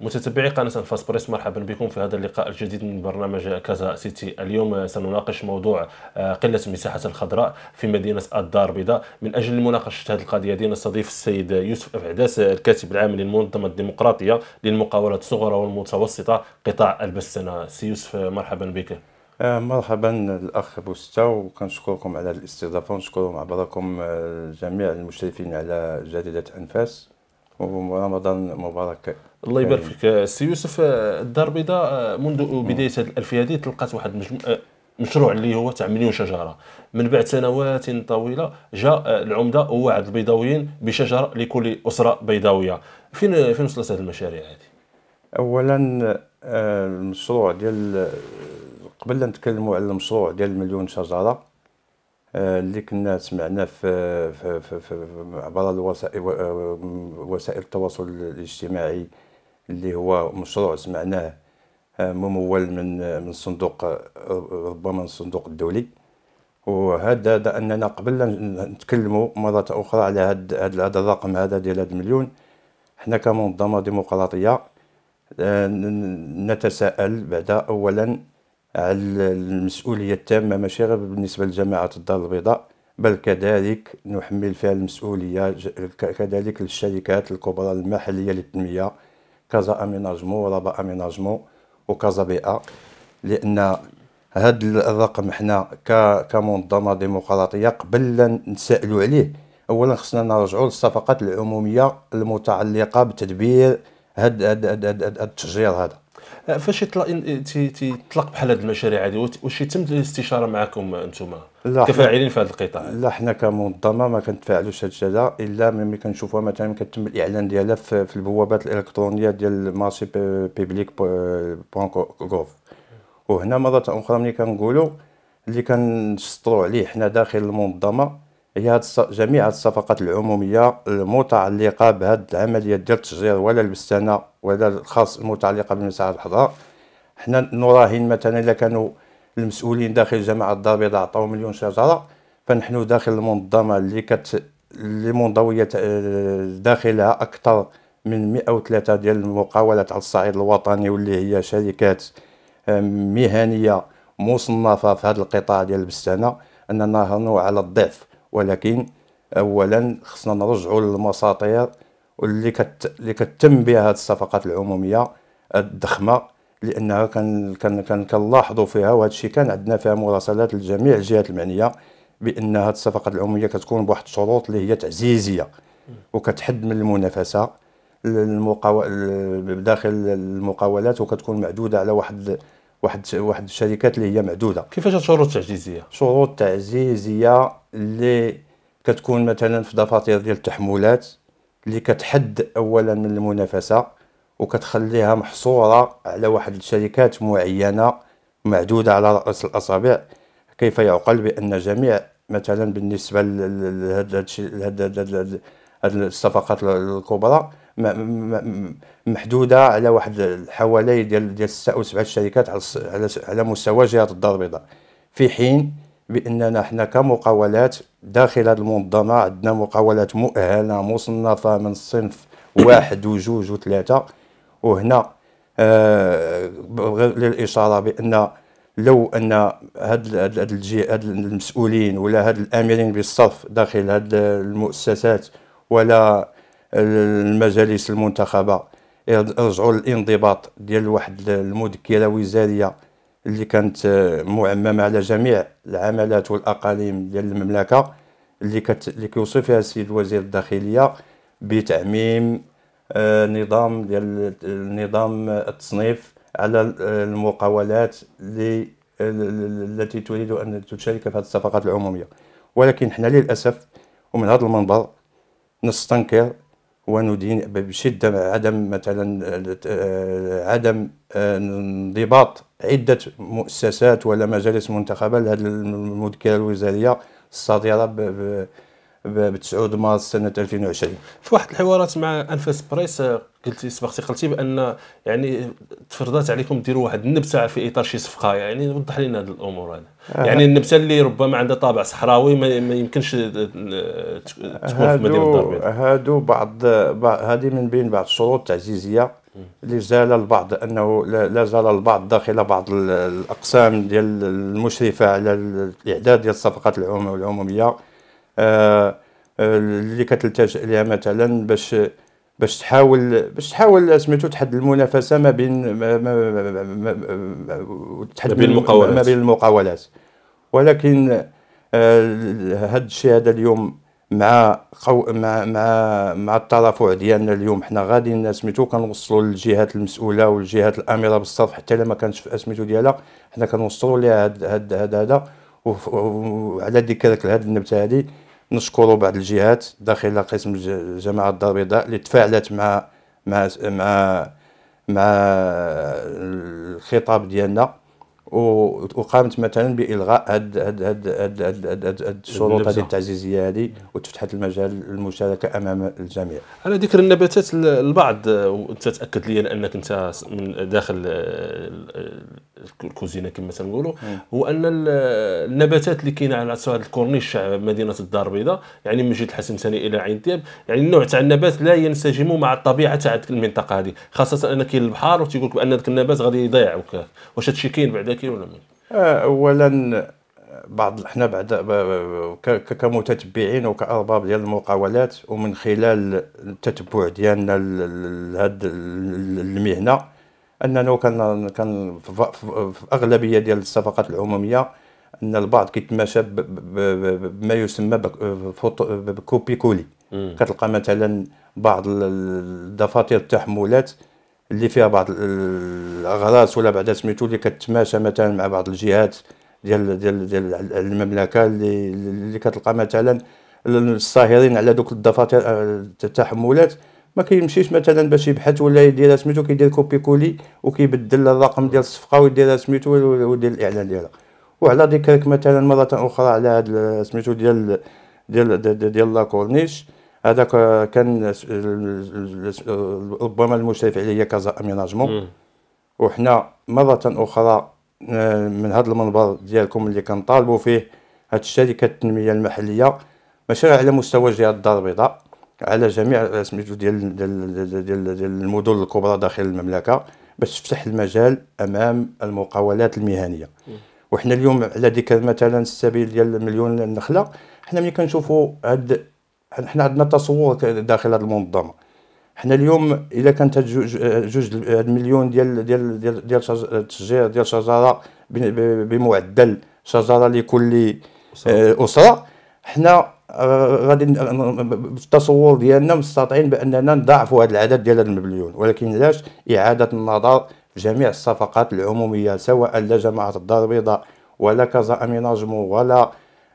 متتبعي قناة الفاس بريس مرحبا بكم في هذا اللقاء الجديد من برنامج كازا سيتي اليوم سنناقش موضوع آه، قلة المساحة الخضراء في مدينة الدار البيضاء من أجل مناقشة هذه القضية ديالنا نستضيف السيد يوسف أفعداس الكاتب العام للمنظمة الديمقراطية للمقاولات الصغرى والمتوسطة قطاع البسنة سي يوسف مرحبا بك آه، مرحبا الاخ بوستا وكنشكركم على الاستضافه ونشكر مع بعضكم آه، جميع المشرفين على جريده انفاس ورمضان مبارك الله يبارك فيك السي آه، يوسف آه، الدار البيضاء آه، منذ بدايه هذه الالفيه هذه تلقات واحد مشروع اللي هو تاع مليون شجره من بعد سنوات طويله جاء العمده ووعد البيضاويين بشجره لكل اسره بيضاويه فين فين وصلت هذه المشاريع هذه اولا المشروع ديال قبل نتكلموا على المشروع ديال مليون شجره آه، اللي كنا سمعنا في, في, عبر آه، وسائل التواصل الاجتماعي اللي هو مشروع سمعناه آه، ممول من من صندوق ربما من الصندوق الدولي وهذا دا اننا قبل نتكلموا مره اخرى على هذا هذا الرقم هذا ديال هذا المليون حنا كمنظمه ديمقراطيه نتساءل بعد اولا على المسؤوليه التامه ماشي غير بالنسبه لجماعه الدار البيضاء بل كذلك نحمل فيها المسؤوليه كذلك للشركات الكبرى المحليه للتنميه كازا اميناجمو وربا اميناجمو وكازا بيئه لان هذا الرقم حنا كمنظمه ديمقراطيه قبل لا نسالوا عليه اولا خصنا نرجعوا للصفقات العموميه المتعلقه بتدبير هذا هاد هاد هاد التشجير هذا أه، فاش يطلق بحال هذه المشاريع هذه واش يتم الاستشاره معكم انتم كفاعلين في هذا القطاع لا حنا كمنظمه ما كنتفاعلوش هذا الشيء الا ملي كنشوفوها مثلا كتم الاعلان ديالها في البوابات الالكترونيه ديال ماسي بيبليك بوان كوف وهنا مره اخرى ملي كنقولوا اللي كنسطروا عليه حنا داخل المنظمه هي هاد جميع الصفقات العموميه المتعلقه بهاد العمليه ديال التشجير ولا البستانه وهذا الخاص المتعلقه بالمساحه الخضراء حنا نراهن مثلا الا كانوا المسؤولين داخل جماعة الدار البيضاء عطاو مليون شجره فنحن داخل المنظمه اللي كت اللي منضويه آه، داخلها اكثر من 103 ديال المقاولات على الصعيد الوطني واللي هي شركات آه، مهنيه مصنفه في هذا القطاع ديال البستانه اننا نراهنوا على الضعف ولكن اولا خصنا نرجعوا للمساطير واللي كت اللي كتم بها هذه الصفقات العموميه الضخمه لانها كان كان كان كنلاحظوا فيها وهذا الشيء كان عندنا فيها مراسلات لجميع الجهات المعنيه بان هذه الصفقات العموميه كتكون بواحد الشروط اللي هي تعزيزيه وكتحد من المنافسه للمقاو... داخل المقاولات وكتكون معدوده على واحد واحد واحد الشركات اللي هي معدوده كيفاش الشروط التعزيزيه شروط تعزيزيه اللي كتكون مثلا في دفاتر ديال التحملات اللي كتحد اولا من المنافسه وكتخليها محصوره على واحد الشركات معينه معدوده على راس الاصابع كيف يعقل بان جميع مثلا بالنسبه لهذا الصفقات الكبرى محدوده على واحد حوالي ديال ديال 6 او 7 شركات على على مستوى جهه الدار البيضاء في حين باننا احنا كمقاولات داخل هذه المنظمه عندنا مقاولات مؤهله مصنفه من الصنف واحد وجوج وثلاثه وهنا آه للاشاره بان لو ان هاد هاد هاد المسؤولين ولا هاد الامرين بالصف داخل هاد المؤسسات ولا المجالس المنتخبه يرجعوا للانضباط ديال واحد المذكره وزاريه اللي كانت معممه على جميع العملات والاقاليم ديال المملكه اللي كت... اللي كيوصف فيها السيد وزير الداخليه بتعميم آه، نظام ديال نظام التصنيف على المقاولات اللي التي تريد ان تشارك في هذه الصفقات العموميه ولكن حنا للاسف ومن هذا المنبر نستنكر وندين بشده عدم مثلا آه، عدم آه، انضباط عده مؤسسات ولا مجالس منتخبه لهذه المذكره الوزاريه الصادرة ب 9 مارس سنه 2020 في واحد الحوارات مع انفاس بريس آه، قلتي سبقتي قلتي بان آه، يعني تفرضات عليكم ديروا واحد النبته في اطار شي صفقه يعني وضح لنا هذه الامور هذه آه. يعني النبته اللي ربما عندها طابع صحراوي ما يمكنش تكون في مدينه الدار هادو بعض هذه من بين بعض الشروط التعزيزيه اللي زال البعض انه لا زال البعض داخل بعض الاقسام ديال المشرفه على الاعداد ديال الصفقات العموميه آه، آه، اللي كتلتجئ لها مثلا باش باش تحاول باش تحاول سميتو تحد المنافسه ما بين ما, ما, ما, تحد ما بين المقاولات ما بين المقاولات ولكن آه، هاد الشيء هذا اليوم مع قو... مع مع مع الترافع ديالنا اليوم حنا غادي سميتو كنوصلوا للجهات المسؤوله والجهات الامره بالصرف حتى الا ما كانتش في اسميتو ديالها حنا كنوصلوا لها هاد هذا هذا وعلى ذيك هذه النبته هذه نشكروا بعض الجهات داخل قسم جماعه الدار البيضاء اللي تفاعلت مع مع مع مع الخطاب ديالنا وقامت مثلا بالغاء هاد هاد هاد هاد هاد, هاد, هاد, هاد الشروط هذه التعزيزيه هذه وتفتحت المجال للمشاركه امام الجميع. على ذكر النباتات البعض وانت تاكد لي انك انت من داخل الكوزينه كما تنقولوا هو ان النباتات اللي كاينه على هذا الكورنيش مدينه الدار البيضاء يعني من جهه الحسن الثاني الى عين دياب يعني النوع تاع النبات لا ينسجم مع الطبيعه تاع المنطقه هذه خاصه ان كاين البحر وتيقول لك بان ذاك النبات غادي يضيع واش هادشي كاين بعد مشاكل ولا آه، اولا بعض احنا بعد كمتتبعين وكارباب ديال المقاولات ومن خلال التتبع ديالنا لهذ المهنه اننا كان كان في اغلبيه ديال الصفقات العموميه ان البعض كيتماشى بما يسمى بكوبي كولي كتلقى مثلا بعض الدفاتر التحملات اللي فيها بعض الاغراض ولا بعدا سميتو اللي كتماشى مثلا مع بعض الجهات ديال ديال ديال المملكه اللي اللي كتلقى مثلا الصاهرين على دوك الدفاتر التحملات آه، ما كيمشيش مثلا باش يبحث ولا يدير سميتو كيدير كوبي كولي وكيبدل الرقم ديال الصفقه ويدير سميتو ويدير الاعلان ديالها وعلى ذكرك مثلا مره اخرى على هذا سميتو ديال ديال ديال, ديال لا كورنيش هذاك كان ربما المشرف عليه كازا اميناجمون وحنا مره اخرى آه، من هذا المنبر ديالكم اللي كنطالبوا فيه هاد الشركه التنميه المحليه ماشي غير على مستوى جهه الدار البيضاء على جميع سميتو ديال ديال ديال, ديال المدن الكبرى داخل المملكه باش تفتح المجال امام المقاولات المهنيه وحنا اليوم على ذكر مثلا السبيل ديال مليون النخله حنا ملي كنشوفوا هاد احنا عندنا تصور داخل هذه المنظمه حنا اليوم اذا كانت جوج المليون ديال ديال ديال ديال التشجير ديال شجره بمعدل شجره لكل اسره آه، حنا آه، غادي في التصور ديالنا مستطيعين باننا نضاعفوا هذا العدد ديال المليون ولكن علاش اعاده النظر في جميع الصفقات العموميه سواء لا جماعه الدار البيضاء ولا كازا اميناجمون ولا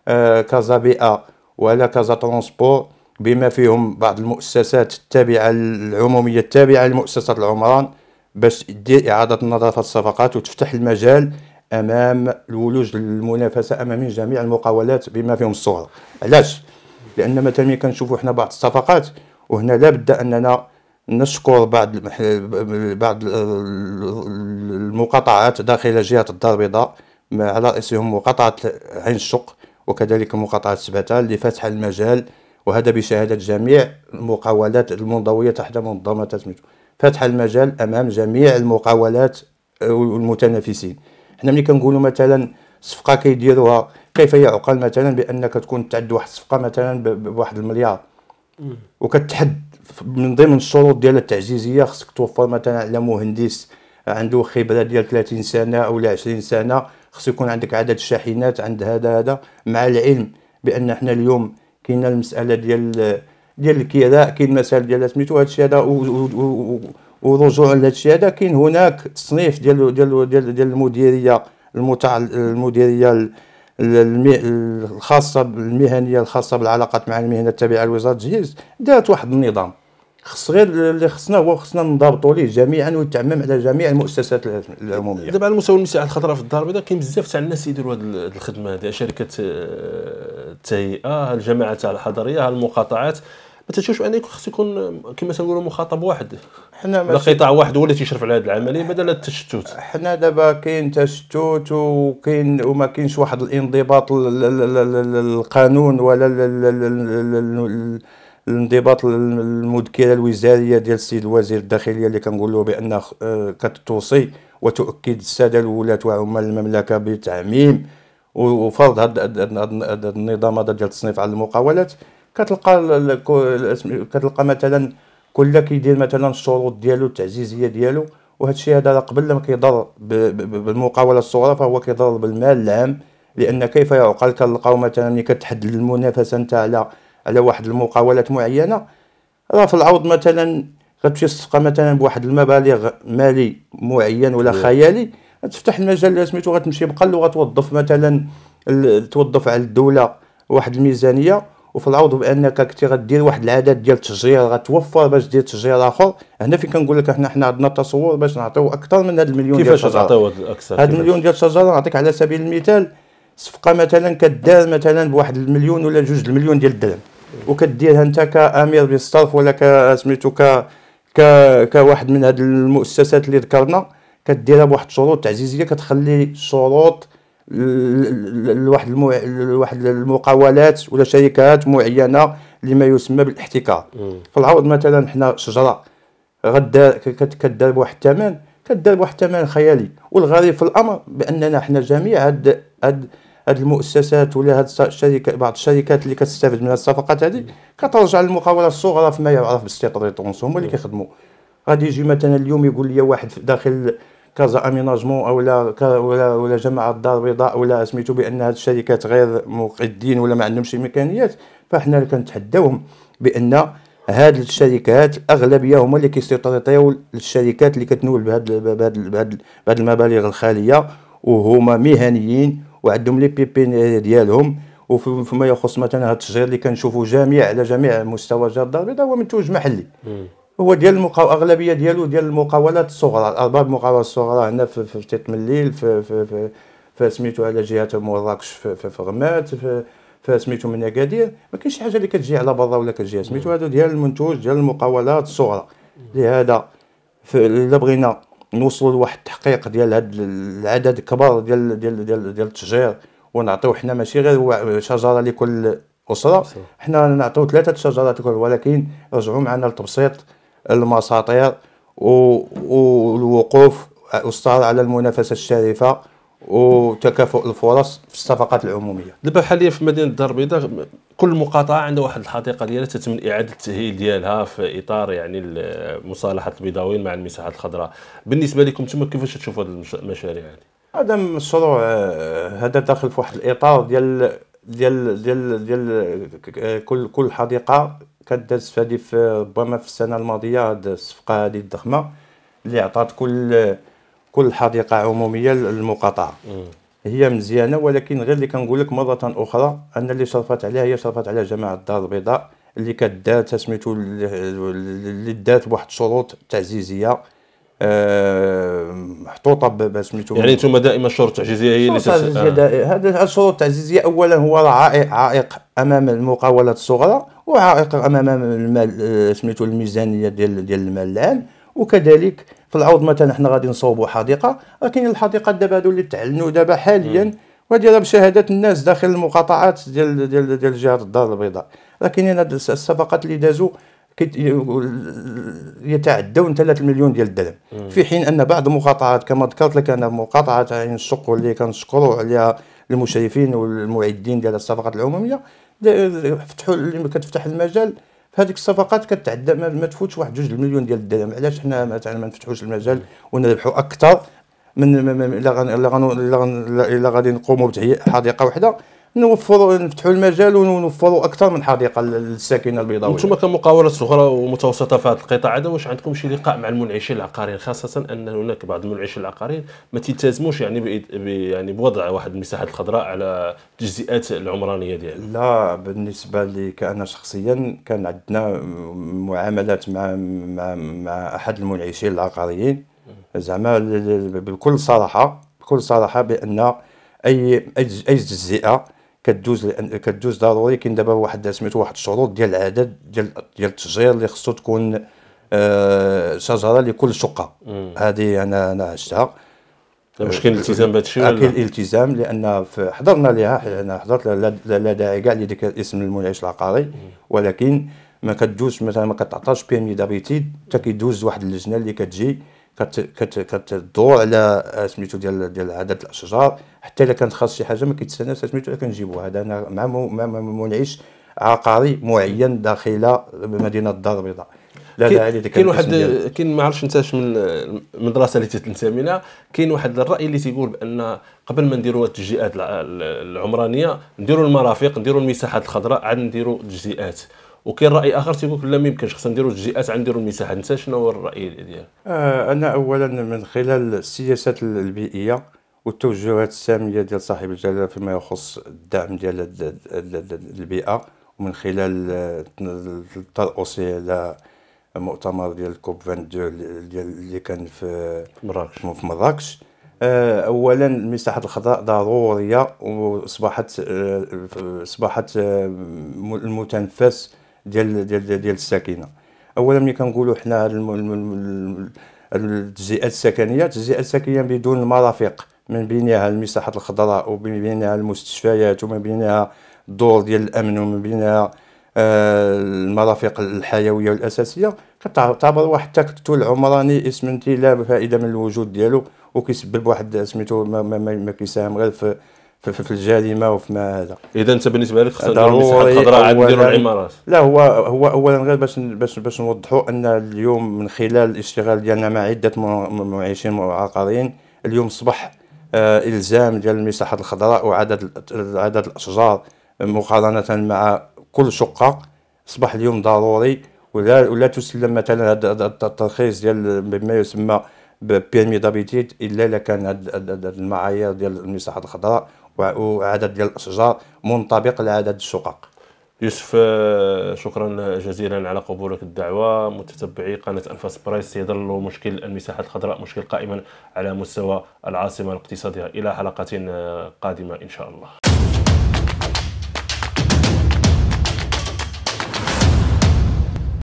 آه، كازا بيئه وعلى كازا ترونسبور بما فيهم بعض المؤسسات التابعة العمومية التابعة لمؤسسة العمران باش دير إعادة النظر في الصفقات وتفتح المجال أمام الولوج المنافسة أمام جميع المقاولات بما فيهم الصغرى علاش؟ لأن مثلا ملي كنشوفوا حنا بعض الصفقات وهنا لابد أننا نشكر بعض بعض المقاطعات داخل جهة الدار البيضاء على رأسهم مقاطعة عين الشق وكذلك مقاطعة سبتال لفتح المجال وهذا بشهادة جميع المقاولات المنضوية تحت منظمة تسميتو فتح المجال أمام جميع المقاولات والمتنافسين حنا ملي كنقولوا مثلا صفقة كيديروها كيف يعقل مثلا بأنك تكون تعد واحد الصفقة مثلا بواحد المليار وكتحد من ضمن الشروط ديال التعزيزية خصك توفر مثلا على مهندس عنده خبرة ديال 30 سنة أو 20 سنة خصو يكون عندك عدد الشاحنات عند هذا هذا مع العلم بان احنا اليوم كاين المساله ديال ديال الكراء كاين المساله ديال سميتو هادشي هذا ورجوعا لهادشي هذا كاين هناك تصنيف ديال ديال ديال, ديال المديريه المتع المديريه الخاصه بالمهنيه الخاصه بالعلاقات مع المهنه التابعه لوزاره التجهيز دارت واحد النظام خص غير اللي خصنا هو خصنا نضبطوا ليه جميعا ويتعمم على جميع المؤسسات العموميه دابا المساواه المستوى على الخضراء في الدار البيضاء كاين بزاف تاع الناس يديروا هذه الخدمه هذه شركه التهيئه آه، الجماعه تاع الحضريه المقاطعات ما تشوفش انك خص يكون كما تنقولوا مخاطب واحد حنا قطاع واحد هو اللي تيشرف على هذه العمليه بدل التشتت حنا دابا كاين تشتت وكاين وما كاينش واحد الانضباط للقانون ولا الانضباط المذكره الوزاريه ديال السيد الوزير الداخليه اللي كنقول له بان آه، كتوصي وتؤكد الساده الولاة وعمال المملكه بتعميم وفرض هذا النظام هذا ديال التصنيف على المقاولات كتلقى كتلقى مثلا كل كيدير مثلا الشروط ديالو التعزيزيه ديالو وهذا الشيء هذا قبل ما كيضر بالمقاوله الصغرى فهو كيضر بالمال العام لان كيف يعقل كنلقاو مثلا كتحدد المنافسه نتاع على على واحد المقاولات معينه راه في العوض مثلا غتمشي الصفقه مثلا بواحد المبالغ مالي معين ولا خيالي تفتح المجال اللي سميتو غتمشي بقل وغتوظف مثلا توظف على الدوله واحد الميزانيه وفي العوض بانك كنتي غدير واحد العدد ديال التشجير غتوفر باش دير تشجير اخر هنا فين كنقول لك احنا حنا عندنا تصور باش نعطيو اكثر من هذا المليون ديال الشجره كيفاش غتعطيو اكثر هذا المليون ديال الشجره نعطيك على سبيل المثال صفقه مثلا كدار مثلا بواحد المليون ولا جوج المليون ديال الدرهم وكديرها انت كامير بالصرف ولا كسميتو ك كواحد من هاد المؤسسات اللي ذكرنا كديرها بواحد الشروط تعزيزيه كتخلي شروط لواحد لواحد المقاولات ولا شركات معينه لما يسمى بالاحتكار في العوض مثلا حنا شجره غدا كدار بواحد الثمن كدار بواحد الثمن خيالي والغريب في الامر باننا حنا جميع هاد هاد هذه المؤسسات ولا هذه الشركه بعض الشركات اللي كتستافد من الصفقات هذه كترجع للمقاولات الصغرى فيما يعرف بالسيطريتونس هما اللي كيخدموا غادي يجي مثلا اليوم يقول لي واحد داخل كازا اميناجمون لا ولا ولا جماعه الدار البيضاء ولا سميتو بان هاد الشركات غير مقدين ولا ما عندهمش امكانيات فاحنا اللي كنتحداوهم بان هاد الشركات الاغلبيه هما اللي كيسيطريو الشركات اللي كتنول بهاد بهاد بهاد, بهاد المبالغ الخاليه وهما مهنيين وعندهم لي بي بي ديالهم وفيما يخص مثلا هذا التشجير اللي كنشوفوا جميع على جميع مستوى جهه الدار البيضاء هو منتوج محلي هو ديال المقاو... اغلبيه ديالو ديال المقاولات الصغرى ارباب المقاولات الصغرى هنا في, في تيت مليل في في في, في سميتو على جهه مراكش في, في, في غمات في, في سميتو من اكادير ما كاينش حاجه اللي كتجي على برا ولا كتجي سميتو هذا ديال المنتوج ديال المقاولات الصغرى لهذا الا بغينا نوصلوا لواحد التحقيق ديال هاد العدد الكبار ديال ديال ديال ديال التشجير ونعطيو حنا ماشي غير شجره لكل اسره حنا نعطيو ثلاثه شجرات لكل ولكن رجعوا معنا لتبسيط المساطير والوقوف والسطر على المنافسه الشريفه وتكافؤ الفرص في الصفقات العموميه دابا حاليا في مدينه الدار البيضاء كل مقاطعه عندها واحد الحديقه ديالها تتم اعاده التاهيل ديالها في اطار يعني مصالحه البيضاويين مع المساحات الخضراء بالنسبه لكم انتم كيفاش تشوفوا هذه المشاريع هذه هذا مشروع آه، هذا داخل في واحد الاطار ديال ديال ديال ديال آه، كل كل حديقه كدز في ربما في السنه الماضيه هذه الصفقه هذه الضخمه اللي عطات كل كل حديقه عموميه للمقاطعه هي مزيانه ولكن غير اللي كنقول لك مره اخرى ان اللي صرفت عليها هي صرفت على جماعه الدار البيضاء اللي كدار سميتو اللي دات بواحد الشروط تعزيزيه آه، محطوطه بسميتو يعني انتم دائما الشروط التعزيزيه هي اللي تعزيزيه آه. هذه الشروط التعزيزيه اولا هو عائق عائق امام المقاولات الصغرى وعائق امام المال آه، سميتو الميزانيه ديال ديال المال العام وكذلك في العوض مثلا حنا غادي نصوبوا حديقه كاين الحديقه دابا هادو اللي تعلنوا دابا حاليا وديالها بشهادات الناس داخل المقاطعات ديال ديال ديال جهه الدار البيضاء لكن هنا الصفقات اللي دازوا يتعدون 3 مليون ديال الدرهم في حين ان بعض المقاطعات كما ذكرت لك انا مقاطعه عين الشق واللي كنشكروا عليها المشرفين والمعدين ديال الصفقات العموميه فتحوا اللي كتفتح المجال فهذيك الصفقات كتعدى ما تفوتش واحد جوج المليون ديال الدرهم علاش حنا مثلا ما نفتحوش المجال ونربحوا اكثر من الا الا الا غادي نقوموا بتهيئ حديقه واحده نوفروا نفتحوا المجال ونوفروا اكثر من حديقه للساكنه البيضاويه. انتم كمقاولات صغرى ومتوسطه في هذا القطاع هذا واش عندكم شي لقاء مع المنعشين العقاريين خاصه ان هناك بعض المنعشين العقاريين ما تلتزموش يعني يعني بوضع واحد المساحات الخضراء على التجزئات العمرانيه ديالهم. لا بالنسبه لي كانا شخصيا كان عندنا معاملات مع مع مع احد المنعشين العقاريين زعما بكل صراحه بكل صراحه بان اي اي تجزئه كدوز لأن كدوز ضروري كاين دابا واحد سميتو واحد الشروط ديال العدد ديال ديال التشجير اللي خصو تكون آه شجره لكل شقه هذه انا انا عشتها واش كاين آه، التزام بهذا الشيء ولا؟ كاين الالتزام لان حضرنا لها انا حضرت لا داعي كاع لذيك الاسم المنعش العقاري ولكن ما كدوزش مثلا ما كتعطاش بيرمي دابيتيد حتى كيدوز واحد اللجنه اللي كتجي كتضوع على سميتو ديال ديال عدد الاشجار حتى الا كانت خاص شي حاجه ما كيتسناش سميتو كنجيبوها هذا انا مع مع منعش عقاري معين داخل مدينه الدار البيضاء لا لا هذه كاين واحد كاين ما عرفتش انتاش من المدرسه اللي تنتمي لها كاين واحد الراي اللي تيقول بان قبل ما نديروا التجزئات العمرانيه نديروا المرافق نديروا المساحات الخضراء عاد نديروا التجزئات وكاين راي اخر تيقول لا ما يمكنش خصنا نديروا الجزئيات عنديروا المساحه انت شنو هو الراي ديالك؟ آه انا اولا من خلال السياسات البيئيه والتوجهات الساميه ديال صاحب الجلاله فيما يخص الدعم ديال البيئه ومن خلال الترأسي آه، على مؤتمر ديال كوب 22 ديال اللي كان في مراكش في مراكش آه، اولا المساحه الخضراء ضروريه واصبحت آه، اصبحت المتنفس ديال ديال ديال, ديال الساكنه اولا ملي كنقولوا حنا التجزئات السكنيه التجزئه السكنيه بدون المرافق من بينها المساحات الخضراء ومن بينها المستشفيات ومن بينها الدور ديال الامن ومن بينها آه، المرافق الحيويه والاساسيه كتعتبر واحد التكتل عمراني اسم لا فائده من الوجود ديالو وكيسبب واحد سميتو ما, ما, ما كيساهم غير في في الجريمه وفي ما هذا اذا انت بالنسبه لك خصنا نديروا المساحه الخضراء نديروا العمارات لا هو هو اولا غير باش باش باش نوضحوا ان اليوم من خلال الاشتغال ديالنا مع عده معيشين معاقرين اليوم صبح آه الزام ديال المساحات الخضراء وعدد عدد الاشجار آه، مقارنه مع كل شقه اصبح اليوم ضروري ولا ولا تسلم مثلا هذا الترخيص ديال بما يسمى بيرمي دابيتيت الا لكان كان هاد المعايير ديال المساحات الخضراء وعدد ديال الاشجار منطبق لعدد الشقق يوسف آه، شكرا جزيلا على قبولك الدعوه متتبعي قناه انفاس برايس سيظل مشكل المساحه الخضراء مشكل قائما على مستوى العاصمه الاقتصاديه الى حلقه آه، قادمه ان شاء الله